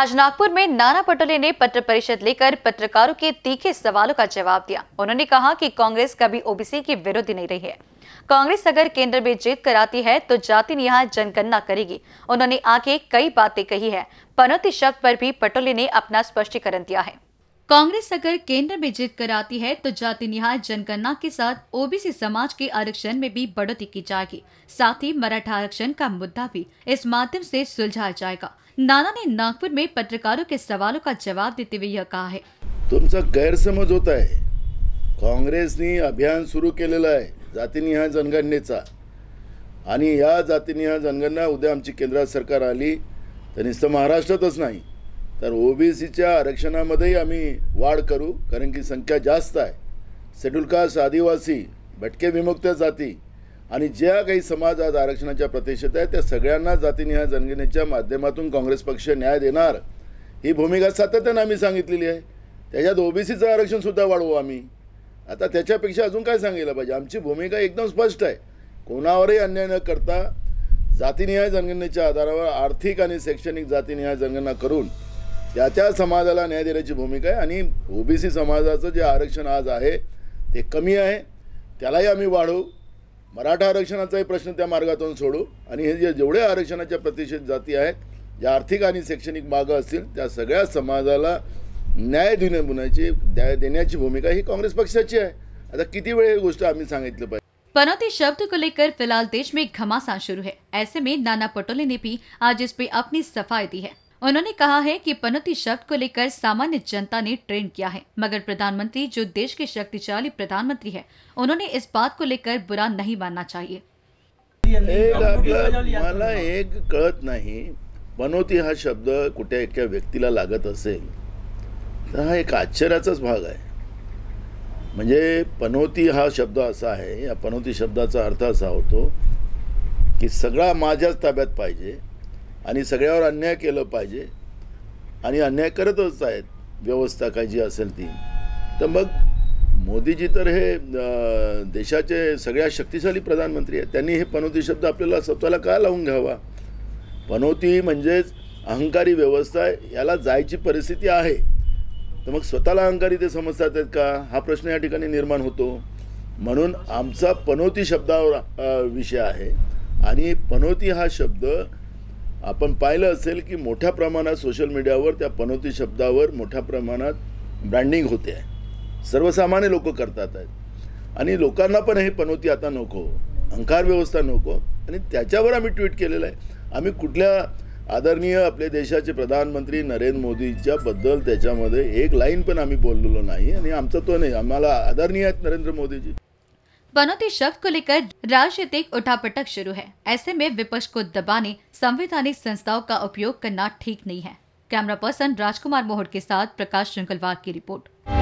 आज नागपुर में नाना पटोले ने पत्र परिषद लेकर पत्रकारों के तीखे सवालों का जवाब दिया उन्होंने कहा कि कांग्रेस कभी ओबीसी की विरोधी नहीं रही है कांग्रेस अगर केंद्र में जीत कराती है तो जाति यहाँ जनगणना करेगी उन्होंने आगे कई बातें कही है पनौती शब्द पर भी पटोले ने अपना स्पष्टीकरण दिया है कांग्रेस अगर केंद्र में जीत कर आती है तो जाति निहाय जनगणना के साथ ओबीसी समाज के आरक्षण में भी बढ़ोतरी की जाएगी साथ ही मराठा आरक्षण का मुद्दा भी इस माध्यम से सुलझाया जाएगा नाना ने नागपुर में पत्रकारों के सवालों का जवाब देते हुए यह कहा है गैर समझ होता है कांग्रेस ने अभियान शुरू के लिए जाति निहाय जनगणने का जाति निहाय जनगणना उद्या केंद्र सरकार आली तो नुसतं महाराष्ट्र नहीं तर ओबीसीच्या आरक्षणामध्येही आम्ही वाढ करू कारण की संख्या जास्त आहे शेड्यूल कास्ट आदिवासी भटके विमुक्त जाती आणि ज्या काही समाज आज आरक्षणाच्या प्रतिषेत आहे त्या सगळ्यांना जातीनिहाय जनगणनेच्या माध्यमातून काँग्रेस पक्ष न्याय देणार ही भूमिका सातत्यानं आम्ही सांगितलेली आहे त्याच्यात ओबीसीचं आरक्षणसुद्धा वाढवू आम्ही आता त्याच्यापेक्षा अजून काय सांगितलं पाहिजे आमची भूमिका एकदम स्पष्ट आहे कोणावरही अन्याय न करता जातीनिहाय जनगणनेच्या आधारावर आर्थिक आणि शैक्षणिक जातीनिहाय जनगणना करून त्याच्या समाजाला न्याय देने की भूमिका है ओबीसी समाजाच जे आरक्षण आज है तो कमी है तला ही आम्मी वाढ़ू मराठा आरक्षणाचाही प्रश्न त्या मार्ग सोडू आणि जे जेवड़े आरक्षण प्रतिष्ठित जी है जे आर्थिक आ शैक्षणिक मागं असतील सग्या समाजाला न्याय देने बुना की न्याय की भूमिका ही काँग्रेस पक्षाची है आता कि वे गोष गोष्ट आम्ही पनौती शब्द को लेकर फिलहाल देश में घमासान शुरू है ऐसे में नाना पटोले ने भी आज इस पे अपनी सफाई दी है उन्होंने कहा है कि पनौती शब्द को लेकर सामान्य जनता ने ट्रेन किया है मगर प्रधानमंत्री जो देश के शक्तिशाली प्रधानमंत्री है उन्होंने इस बात को लेकर बुरा नहीं मानना चाहिए मला एक कळत हा शब्द एक भाग है पनोती हा शब्द असा या पनोती शब्दा अर्थ असा तो कि सगड़ा मजाच ताब्यात पाजे आणि सगळ्यावर अन्याय केलं पाहिजे आणि अन्याय करतच आहेत व्यवस्था काय जी असेल ती तर मग मोदीजी तर हे देशाचे सगळ्या शक्तिशाली प्रधानमंत्री आहेत त्यांनी हे पनोती शब्द आपल्याला स्वतःला का लावून घ्यावा पनोती म्हणजेच अहंकारी व्यवस्था याला जायची परिस्थिती आहे तर मग स्वतःला अहंकारी ते समजतात आहेत का हा प्रश्न या ठिकाणी निर्माण होतो म्हणून आमचा पनोती शब्दावर विषय आहे आणि पनोती हा शब्द आपण पाहिलं असेल की मोठ्या प्रमाणात सोशल मीडियावर त्या पनोती शब्दावर मोठ्या प्रमाणात ब्रँडिंग होते आहे सर्वसामान्य लोक करतात आहेत आणि लोकांना पण हे पनोती आता नको अंकार व्यवस्था नको आणि त्याच्यावर आम्ही ट्विट केलेलं आहे आम्ही कुठल्या आदरणीय आपल्या देशाचे प्रधानमंत्री नरेंद्र मोदीच्या त्याच्यामध्ये एक लाईन पण आम्ही बोललेलो नाही आणि आमचा तो नाही आम्हाला आदरणीय आहेत नरेंद्र मोदीजी बनौती शब्द को लेकर राजनीतिक उठापटक शुरू है ऐसे में विपक्ष को दबाने संवैधानिक संस्थाओं का उपयोग करना ठीक नहीं है कैमरा पर्सन राजकुमार मोहर के साथ प्रकाश श्रृंखलवार की रिपोर्ट